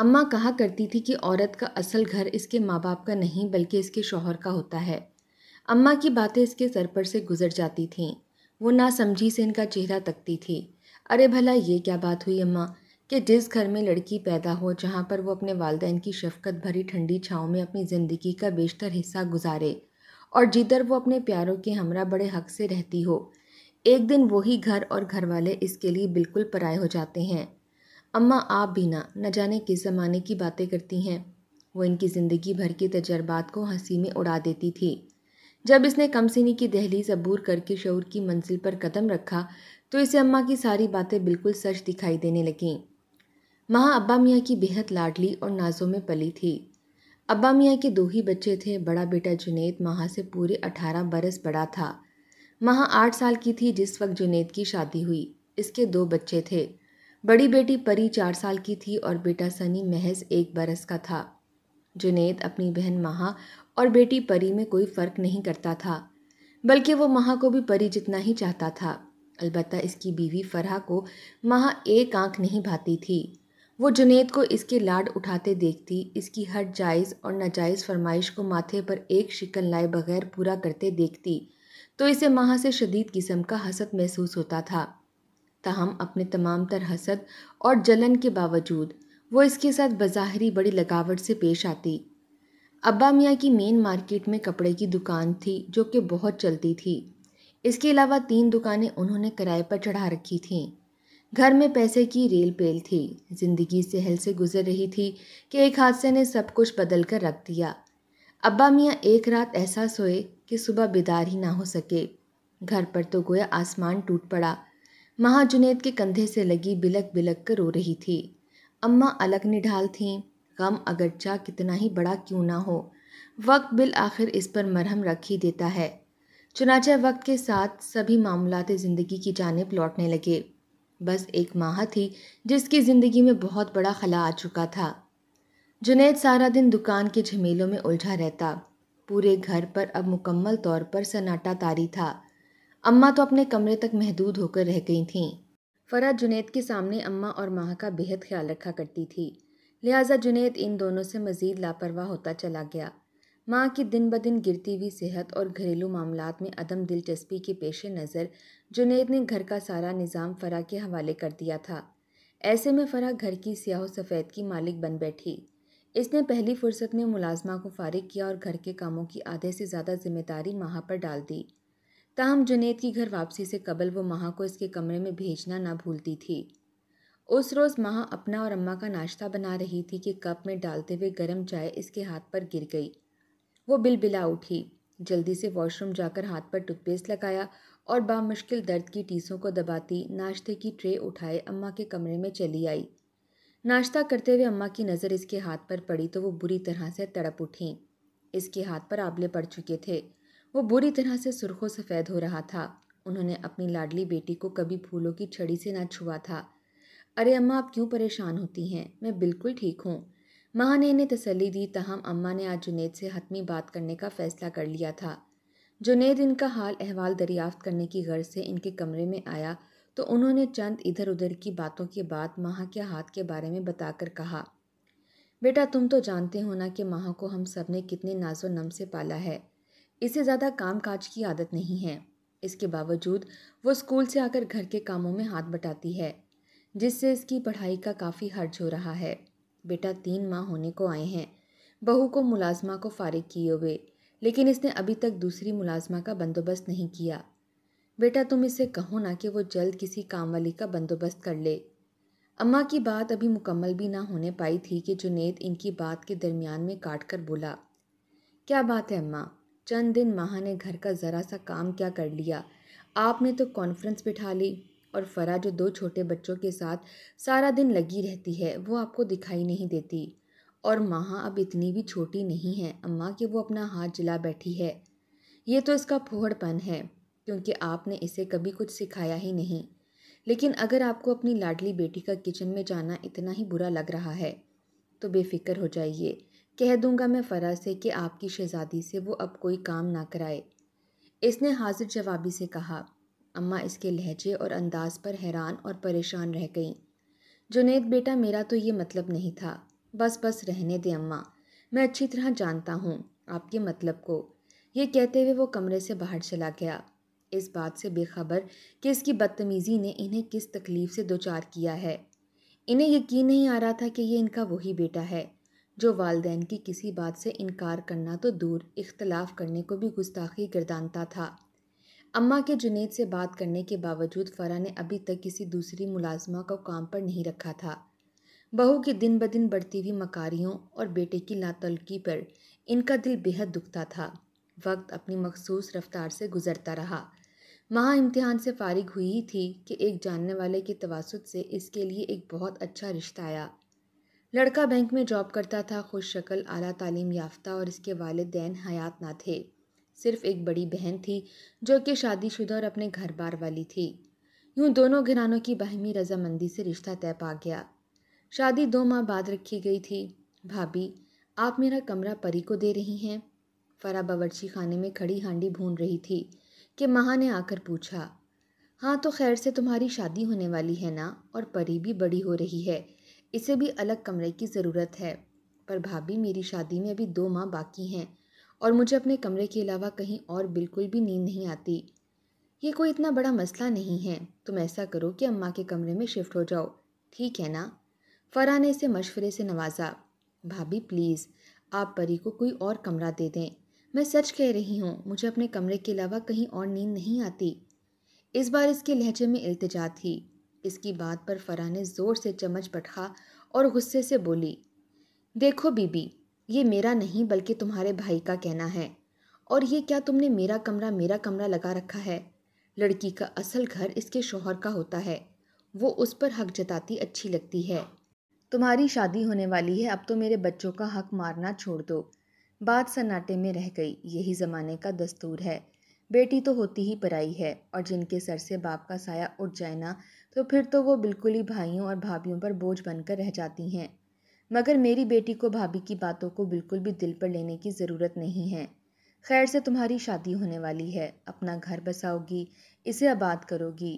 अम्मा कहा करती थी कि औरत का असल घर इसके माँ बाप का नहीं बल्कि इसके शोहर का होता है अम्मा की बातें इसके सर पर से गुजर जाती थीं वो ना समझी से इनका चेहरा तकती थी अरे भला ये क्या बात हुई अम्मा कि जिस घर में लड़की पैदा हो जहाँ पर वो अपने वालदेन की शफकत भरी ठंडी छाँव में अपनी ज़िंदगी का बेशतर हिस्सा गुजारे और जिधर वो अपने प्यारों के हमरा बड़े हक से रहती हो एक दिन वही घर और घर वाले इसके लिए बिल्कुल पराए हो जाते हैं अम्मा आप भी ना न जाने किस ज़माने की बातें करती हैं वो इनकी ज़िंदगी भर के तजर्बात को हंसी में उड़ा देती थी जब इसने कमसिनी की दहलीज अबूर करके शौर की मंजिल पर कदम रखा तो इसे अम्मा की सारी बातें बिल्कुल सच दिखाई देने लगें माँ अब्बा मियाँ की बेहद लाडली और नाजों में पली थी अब्बा मियाँ के दो ही बच्चे थे बड़ा बेटा जुनेद माँ से पूरे अठारह बरस बड़ा था माँ आठ साल की थी जिस वक्त जुनेद की शादी हुई इसके दो बच्चे थे बड़ी बेटी परी चार साल की थी और बेटा सनी महज एक बरस का था जुनेद अपनी बहन महा और बेटी परी में कोई फ़र्क नहीं करता था बल्कि वो महा को भी परी जितना ही चाहता था अलबत् इसकी बीवी फरहा को महा एक आंख नहीं भाती थी वो जुनेद को इसके लाड उठाते देखती इसकी हर जायज़ और नाजायज़ फरमाइश को माथे पर एक शिकन लाए बगैर पूरा करते देखती तो इसे महा से शदीद किस्म का हसद महसूस होता था तहम अपने तमाम तर हसद और जलन के बावजूद वो इसके साथ बज़ाहरी बड़ी लगावट से पेश आती अब्बा मियाँ की मेन मार्केट में कपड़े की दुकान थी जो कि बहुत चलती थी इसके अलावा तीन दुकानें उन्होंने किराए पर चढ़ा रखी थीं घर में पैसे की रेल पेल थी ज़िंदगी सहल से गुजर रही थी कि एक हादसे ने सब कुछ बदल कर रख दिया अब्बा मियाँ एक रात एहसास सोए कि सुबह बेदार ही ना हो सके घर पर तो गोया आसमान टूट पड़ा माँ जुनेद के कंधे से लगी बिलक बिलक कर रो रही थी अम्मा अलग निढाल थीं गम अगरचा कितना ही बड़ा क्यों ना हो वक्त बिल आखिर इस पर मरहम रख ही देता है चुनाचे वक्त के साथ सभी मामलात ज़िंदगी की जानब लौटने लगे बस एक माह थी जिसकी ज़िंदगी में बहुत बड़ा खला आ चुका था जुनेद सारा दिन दुकान के झमेलों में उलझा रहता पूरे घर पर अब मुकम्मल तौर पर सन्नाटा तारी था अम्मा तो अपने कमरे तक महदूद होकर रह गई थीं फ़रा जुनेद के सामने अम्मा और माँ का बेहद ख्याल रखा करती थी लिहाजा जुनेद इन दोनों से मज़ीद लापरवाह होता चला गया माँ की दिन ब दिन गिरती हुई सेहत और घरेलू मामला में अदम दिलचस्पी के पेश नज़र जुनेद ने घर का सारा निज़ाम फ़रा के हवाले कर दिया था ऐसे में फ़रा घर की स्याह सफ़ेद की मालिक बन बैठी इसने पहली फुर्सत में मुलाजमा को फारिग किया और घर के कामों की आधे से ज़्यादा जिम्मेदारी माह पर डाल दी ताहम जुनेद की घर वापसी से कबल वो माहा को इसके कमरे में भेजना ना भूलती थी उस रोज़ माँ अपना और अम्मा का नाश्ता बना रही थी कि कप में डालते हुए गर्म चाय इसके हाथ पर गिर गई वो बिलबिला उठी जल्दी से वॉशरूम जाकर हाथ पर टूथपेस्ट लगाया और बामुश्किल दर्द की टीसों को दबाती नाश्ते की ट्रे उठाए अम्मा के कमरे में चली आई नाश्ता करते हुए अम्मा की नज़र इसके हाथ पर पड़ी तो वो बुरी तरह से तड़प उठी इसके हाथ पर आबले पड़ चुके थे वो बुरी तरह से सुर्खों सफ़ेद हो रहा था उन्होंने अपनी लाडली बेटी को कभी फूलों की छड़ी से ना छुआ था अरे अम्मा आप क्यों परेशान होती हैं मैं बिल्कुल ठीक हूँ माँ ने इन्हें तसली दी तहम अम्मा ने आज जुनेद से हतमी बात करने का फ़ैसला कर लिया था जुनेद इनका हाल अहवाल दरियाफ्त करने की गर्ज से इनके कमरे में आया तो उन्होंने चंद इधर उधर की बातों के बाद माँ के हाथ के बारे में बताकर कहा बेटा तुम तो जानते हो ना कि माँ को हम सब ने कितने नाजो नम से पाला है इसे ज़्यादा काम काज की आदत नहीं है इसके बावजूद वो स्कूल से आकर घर के कामों में हाथ बटाती है जिससे इसकी पढ़ाई का काफ़ी हर्ज हो रहा है बेटा तीन माह होने को आए हैं बहू को मुलाजमा को फारिग किए हुए लेकिन इसने अभी तक दूसरी मुलाजमा का बंदोबस्त नहीं किया बेटा तुम इसे कहो ना कि वो जल्द किसी काम वाली का बंदोबस्त कर ले अम्मा की बात अभी मुकम्मल भी ना होने पाई थी कि जुनेद इनकी बात के दरमियान में काट कर बोला क्या बात है अम्मा चंद दिन माह ने घर का ज़रा सा काम क्या कर लिया आपने तो कॉन्फ्रेंस बिठा ली और फरा जो दो छोटे बच्चों के साथ सारा दिन लगी रहती है वो आपको दिखाई नहीं देती और माँ अब इतनी भी छोटी नहीं है अम्मा कि वो अपना हाथ जला बैठी है ये तो इसका फोहड़पन है क्योंकि आपने इसे कभी कुछ सिखाया ही नहीं लेकिन अगर आपको अपनी लाडली बेटी का किचन में जाना इतना ही बुरा लग रहा है तो बेफिक्र हो जाइए कह दूँगा मैं फ़रा से कि आपकी शहज़ादी से वो अब कोई काम ना कराए इसने हाजिर जवाबी से कहा अम्मा इसके लहजे और अंदाज पर हैरान और परेशान रह गईं जुनेद बेटा मेरा तो ये मतलब नहीं था बस बस रहने दे अम्मा मैं अच्छी तरह जानता हूँ आपके मतलब को ये कहते हुए वो कमरे से बाहर चला गया इस बात से बेखबर कि इसकी बदतमीज़ी ने इन्हें किस तकलीफ़ से दोचार किया है इन्हें यकीन नहीं आ रहा था कि ये इनका वही बेटा है जो वालदेन की किसी बात से इनकार करना तो दूर इख्तलाफ करने को भी गुस्ताखी गर्दानता था अम्मा के जुनेद से बात करने के बावजूद फ़रा ने अभी तक किसी दूसरी मुलाजमा को काम पर नहीं रखा था बहू की दिन ब दिन बढ़ती हुई मकारियों और बेटे की लातलकी पर इनका दिल बेहद दुखता था वक्त अपनी मखसूस रफ्तार से गुजरता रहा महा इम्तिहान से फारिग हुई ही थी कि एक जानने वाले के तवासत से इसके लिए एक बहुत अच्छा रिश्ता आया लड़का बैंक में जॉब करता था खुश शक्ल आला तालीम याफ्ता और इसके वालदेन हयात ना थे सिर्फ एक बड़ी बहन थी जो कि शादीशुदा और अपने घर बार वाली थी यूँ दोनों घरानों की बहमी रजामंदी से रिश्ता तय पा गया शादी दो माह बाद रखी गई थी भाभी आप मेरा कमरा परी को दे रही हैं फरा बावर्ची खाने में खड़ी हांडी भून रही थी कि महा ने आकर पूछा हाँ तो खैर से तुम्हारी शादी होने वाली है ना और परी भी बड़ी हो रही है इसे भी अलग कमरे की ज़रूरत है पर भाभी मेरी शादी में अभी दो माह बाकी हैं और मुझे अपने कमरे के अलावा कहीं और बिल्कुल भी नींद नहीं आती ये कोई इतना बड़ा मसला नहीं है तुम ऐसा करो कि अम्मा के कमरे में शिफ्ट हो जाओ ठीक है ना फरा ने इसे मशवरे से नवाजा भाभी प्लीज़ आप परी को कोई और कमरा दे दें मैं सच कह रही हूँ मुझे अपने कमरे के अलावा कहीं और नींद नहीं आती इस बार इसके लहजे में इल्तजा थी इसकी बात पर फरा ने ज़ोर से चमच पटखा और गुस्से से बोली देखो बीबी ये मेरा नहीं बल्कि तुम्हारे भाई का कहना है और ये क्या तुमने मेरा कमरा मेरा कमरा लगा रखा है लड़की का असल घर इसके शोहर का होता है वो उस पर हक जताती अच्छी लगती है तुम्हारी शादी होने वाली है अब तो मेरे बच्चों का हक मारना छोड़ दो बात सन्नाटे में रह गई यही ज़माने का दस्तूर है बेटी तो होती ही पराई है और जिनके सर से बाप का साया उठ जाए ना तो फिर तो वो बिल्कुल ही भाइयों और भाभीियों पर बोझ बनकर रह जाती हैं मगर मेरी बेटी को भाभी की बातों को बिल्कुल भी दिल पर लेने की ज़रूरत नहीं है खैर से तुम्हारी शादी होने वाली है अपना घर बसाओगी इसे आबाद करोगी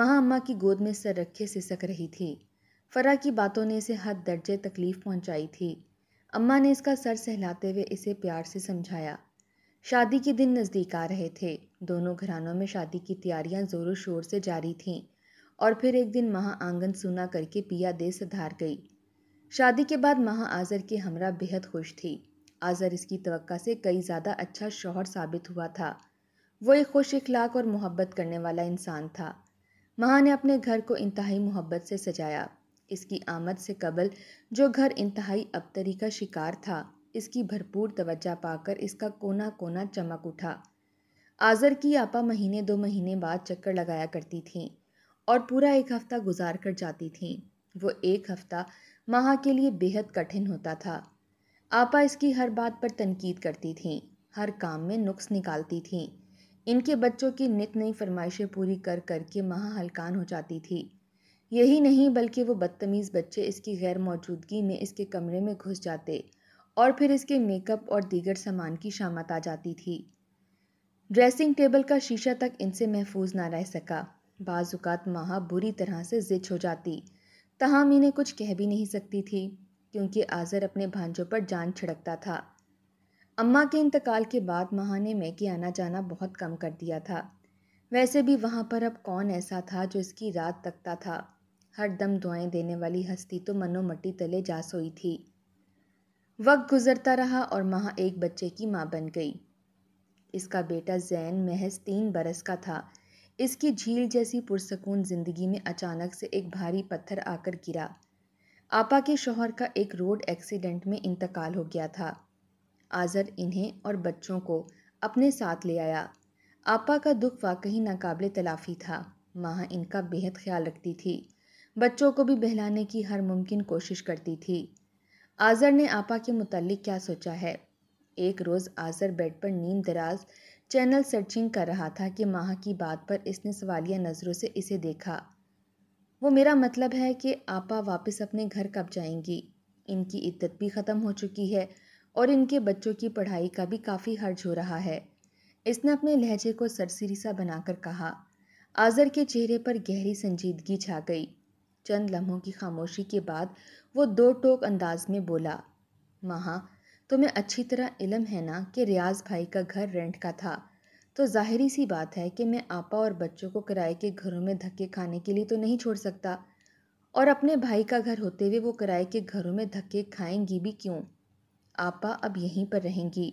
माँ अम्मा की गोद में सर रखे सिसक रही थी फरा की बातों ने इसे हद दर्जे तकलीफ़ पहुँचाई थी अम्मा ने इसका सर सहलाते हुए इसे प्यार से समझाया शादी के दिन नज़दीक आ रहे थे दोनों घरानों में शादी की तैयारियां ज़ोरों शोर से जारी थीं और फिर एक दिन महा आंगन सुना करके पिया देश धार गई शादी के बाद महा आज़र के हमरा बेहद खुश थी आज़र इसकी तो से कई ज़्यादा अच्छा शोहर साबित हुआ था वो एक खुश इखलाक और मोहब्बत करने वाला इंसान था महा ने अपने घर को इंतहाई मोहब्बत से सजाया इसकी आमद से कबल जो घर इंतहाई अबतरी का शिकार था इसकी भरपूर तवज्जा पाकर इसका कोना कोना चमक उठा आज़र की आपा महीने दो महीने बाद चक्कर लगाया करती थीं और पूरा एक हफ्ता गुजार कर जाती थीं वो एक हफ्ता माह के लिए बेहद कठिन होता था आपा इसकी हर बात पर तनकीद करती थीं हर काम में नुक्स निकालती थीं इनके बच्चों की नित नई फरमाइशें पूरी कर करके माह हलकान हो जाती थी यही नहीं बल्कि वो बदतमीज़ बच्चे इसकी गैर मौजूदगी में इसके कमरे में घुस जाते और फिर इसके मेकअप और दीगर सामान की शामत आ जाती थी ड्रेसिंग टेबल का शीशा तक इनसे महफूज ना रह सका बाजुकात माहा बुरी तरह से जिच हो जाती तहाँ इन्हें कुछ कह भी नहीं सकती थी क्योंकि आज़र अपने भांजों पर जान छिड़कता था अम्मा के इंतकाल के बाद महा ने मैके आना जाना बहुत कम कर दिया था वैसे भी वहाँ पर अब कौन ऐसा था जो इसकी रात तकता था हर दम दुआएं देने वाली हस्ती तो मनोमटी तले जा सोई थी वक्त गुजरता रहा और महा एक बच्चे की माँ बन गई इसका बेटा जैन महज तीन बरस का था इसकी झील जैसी पुरसकून ज़िंदगी में अचानक से एक भारी पत्थर आकर गिरा आपा के शोहर का एक रोड एक्सीडेंट में इंतकाल हो गया था आज़र इन्हें और बच्चों को अपने साथ ले आया आपा का दुख वाकई नाकबले तलाफ़ी था माँ इनका बेहद ख्याल रखती थी बच्चों को भी बहलाने की हर मुमकिन कोशिश करती थी आज़र ने आपा के मुतल क्या सोचा है एक रोज़ आज़र बेड पर नींद दराज चैनल सर्चिंग कर रहा था कि माह की बात पर इसने सवालिया नज़रों से इसे देखा वो मेरा मतलब है कि आपा वापस अपने घर कब जाएंगी इनकी इद्दत भी ख़त्म हो चुकी है और इनके बच्चों की पढ़ाई का भी काफ़ी हर्ज हो रहा है इसने अपने लहजे को सरसरी सा बनाकर कहा आज़र के चेहरे पर गहरी संजीदगी छा गई चंद लम्हों की खामोशी के बाद वो दो टोक अंदाज में बोला महा तुम्हें तो अच्छी तरह इलम है ना कि रियाज भाई का घर रेंट का था तो ज़ाहरी सी बात है कि मैं आपा और बच्चों को किराए के घरों में धक्के खाने के लिए तो नहीं छोड़ सकता और अपने भाई का घर होते हुए वो किराए के घरों में धक्के खाएंगी भी क्यों आपा अब यहीं पर रहेंगी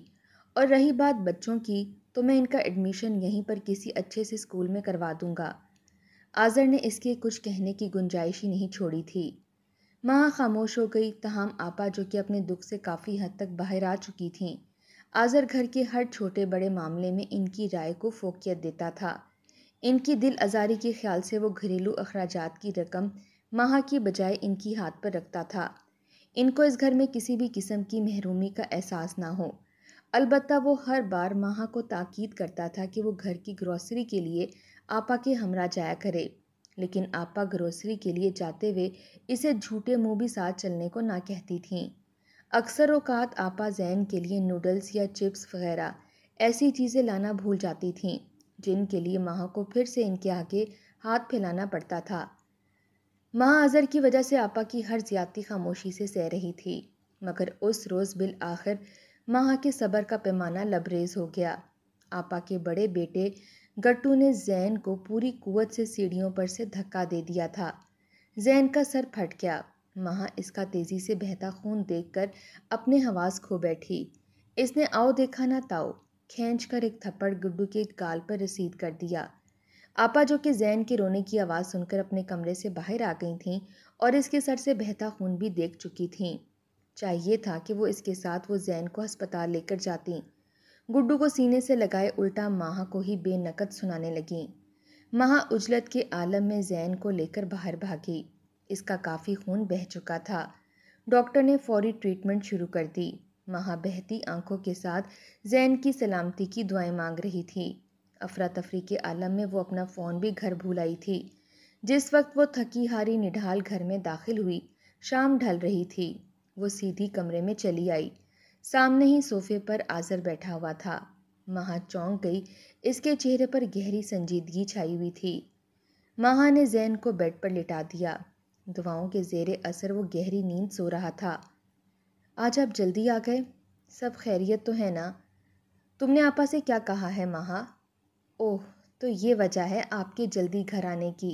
और रही बात बच्चों की तो मैं इनका एडमिशन यहीं पर किसी अच्छे से स्कूल में करवा दूँगा आज़र ने इसके कुछ कहने की गुंजाइश ही नहीं छोड़ी थी माँ खामोश हो गई तहम आपा जो कि अपने दुख से काफ़ी हद तक बाहर आ चुकी थीं आज़र घर के हर छोटे बड़े मामले में इनकी राय को फोकियत देता था इनकी दिल आज़ारी के ख्याल से वो घरेलू अखराज की रकम माह की बजाय इनकी हाथ पर रखता था इनको इस घर में किसी भी किस्म की महरूमी का एहसास ना हो अलबत् वो हर बार माह को ताक़द करता था कि वो घर की ग्रॉसरी के लिए आपा के हमरा जाया करे लेकिन आपा ग्रोसरी के लिए जाते हुए इसे झूठे मुंह भी साथ चलने को ना कहती थीं अक्सर अवकात आपा जैन के लिए नूडल्स या चिप्स वगैरह ऐसी चीज़ें लाना भूल जाती थीं जिनके लिए माँ को फिर से इनके आगे हाथ फैलाना पड़ता था माँ अज़र की वजह से आपा की हर ज्यादती खामोशी से सह रही थी मगर उस रोज़ बिल आखिर माँ के सब्र का पैमाना लबरेज हो गया आपा के बड़े बेटे गट्टू ने जैन को पूरी कुवत से सीढ़ियों पर से धक्का दे दिया था जैन का सर फट गया महा इसका तेज़ी से बहता खून देखकर अपने हवास खो बैठी इसने आओ देखा ना ताओ खींच कर एक थप्पड़ गुड्डू के गाल पर रसीद कर दिया आपा जो कि जैन के रोने की आवाज़ सुनकर अपने कमरे से बाहर आ गई थीं और इसके सर से बहता खून भी देख चुकी थीं चाहिए था कि वो इसके साथ वो जैन को अस्पताल लेकर जातीं गुड्डू को सीने से लगाए उल्टा माहा को ही बेनकद सुनाने लगी माह उजलत के आलम में जैन को लेकर बाहर भागी इसका काफ़ी खून बह चुका था डॉक्टर ने फौरी ट्रीटमेंट शुरू कर दी माह बहती आंखों के साथ जैन की सलामती की दुआएं मांग रही थी अफरा तफरी के आलम में वो अपना फ़ोन भी घर भूल आई थी जिस वक्त वो थकी हारी निढाल घर में दाखिल हुई शाम ढल रही थी वो सीधी कमरे में चली आई सामने ही सोफे पर आजर बैठा हुआ था महा चौंक गई इसके चेहरे पर गहरी संजीदगी छाई हुई थी महा ने जैन को बेड पर लिटा दिया दुआओं के जेर असर वो गहरी नींद सो रहा था आज आप जल्दी आ गए सब खैरियत तो है ना तुमने आपा से क्या कहा है महा ओह तो ये वजह है आपके जल्दी घर आने की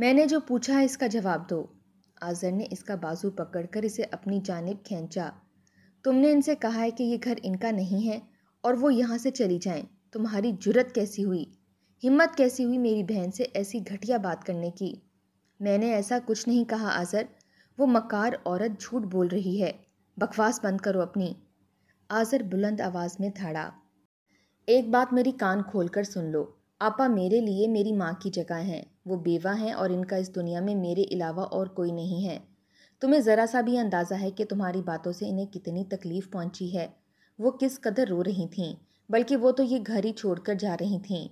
मैंने जो पूछा है इसका जवाब दो आज़र ने इसका बाजू पकड़कर इसे अपनी जानब खींचा तुमने इनसे कहा है कि ये घर इनका नहीं है और वो यहाँ से चली जाएं तुम्हारी जुरत कैसी हुई हिम्मत कैसी हुई मेरी बहन से ऐसी घटिया बात करने की मैंने ऐसा कुछ नहीं कहा आज़र वो मकार औरत झूठ बोल रही है बकवास बंद करो अपनी आज़र बुलंद आवाज़ में धाड़ा एक बात मेरी कान खोलकर सुन लो आपा मेरे लिए मेरी माँ की जगह हैं वो बेवा हैं और इनका इस दुनिया में मेरे अलावा और कोई नहीं है तुम्हें ज़रा सा भी अंदाज़ा है कि तुम्हारी बातों से इन्हें कितनी तकलीफ़ पहुंची है वो किस कदर रो रही थीं बल्कि वो तो ये घर ही छोड़कर जा रही थीं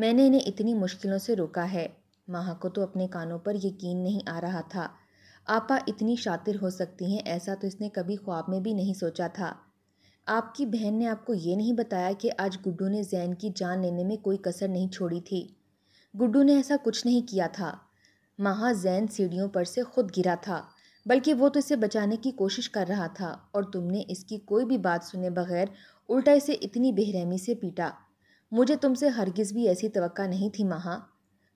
मैंने इन्हें इतनी मुश्किलों से रोका है माह को तो अपने कानों पर यकीन नहीं आ रहा था आपा इतनी शातिर हो सकती हैं ऐसा तो इसने कभी ख्वाब में भी नहीं सोचा था आपकी बहन ने आपको ये नहीं बताया कि आज गुड्डू ने जैन की जान लेने में कोई कसर नहीं छोड़ी थी गुड्डू ने ऐसा कुछ नहीं किया था माह जैन सीढ़ियों पर से खुद गिरा था बल्कि वो तो इसे बचाने की कोशिश कर रहा था और तुमने इसकी कोई भी बात सुने बगैर उल्टा इसे इतनी बेरहमी से पीटा मुझे तुमसे हरगिज़ भी ऐसी तवक्का नहीं थी महा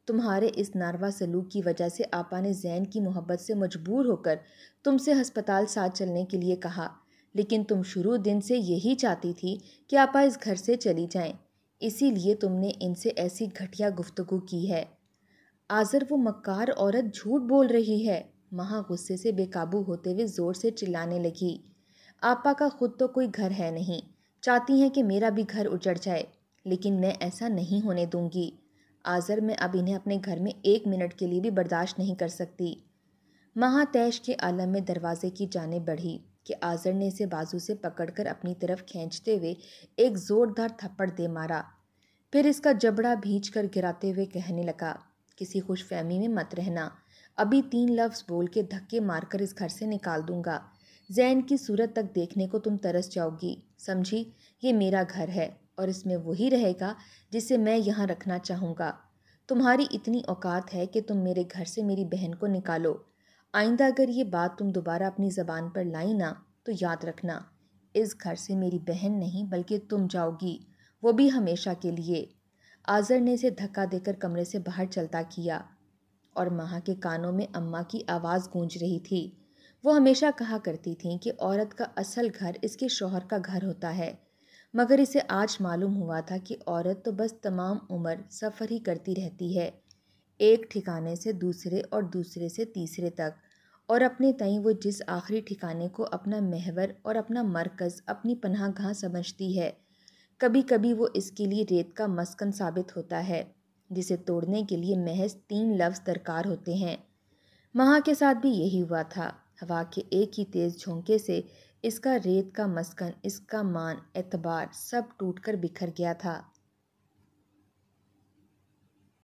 तुम्हारे इस नारवा सलूक की वजह से आपा ने जैन की मोहब्बत से मजबूर होकर तुमसे हस्पताल साथ चलने के लिए कहा लेकिन तुम शुरू दिन से यही चाहती थी कि आपा इस घर से चली जाएं इसीलिए तुमने इनसे ऐसी घटिया गुफ्तगु की है आज़र वो मक्कार औरत झूठ बोल रही है महा गुस्से से बेकाबू होते हुए ज़ोर से चिल्लाने लगी आपा का खुद तो कोई घर है नहीं चाहती हैं कि मेरा भी घर उजड़ जाए लेकिन मैं ऐसा नहीं होने दूंगी आज़र मैं अब इन्हें अपने घर में एक मिनट के लिए भी बर्दाश्त नहीं कर सकती महातैश के आलम में दरवाजे की जाने बढ़ी कि आज़र ने इसे बाजू से पकड़कर अपनी तरफ खींचते हुए एक ज़ोरदार थप्पड़ दे मारा फिर इसका जबड़ा भींच कर गिराते हुए कहने लगा किसी खुशफहमी में मत रहना अभी तीन लफ्ज़ बोल के धक्के मारकर इस घर से निकाल दूंगा जैन की सूरत तक देखने को तुम तरस जाओगी समझी ये मेरा घर है और इसमें वही रहेगा जिसे मैं यहाँ रखना चाहूँगा तुम्हारी इतनी औकात है कि तुम मेरे घर से मेरी बहन को निकालो आइंदा अगर ये बात तुम दोबारा अपनी ज़बान पर लाई ना तो याद रखना इस घर से मेरी बहन नहीं बल्कि तुम जाओगी वो भी हमेशा के लिए आज़र ने इसे धक्का देकर कमरे से बाहर चलता किया और माँ के कानों में अम्मा की आवाज़ गूंज रही थी वो हमेशा कहा करती थीं कि औरत का असल घर इसके शोहर का घर होता है मगर इसे आज मालूम हुआ था कि औरत तो बस तमाम उम्र सफ़र ही करती रहती है एक ठिकाने से दूसरे और दूसरे से तीसरे तक और अपने तई वो जिस आखिरी ठिकाने को अपना महवर और अपना मरकज़ अपनी पनाह गाह समझती है कभी कभी वो इसके लिए रेत का मस्कन साबित होता है जिसे तोड़ने के लिए महज तीन लफ्ज़ दरकार होते हैं महा के साथ भी यही हुआ था हवा के एक ही तेज़ झोंके से इसका रेत का मस्कन इसका मान एतबार सब टूट कर बिखर गया था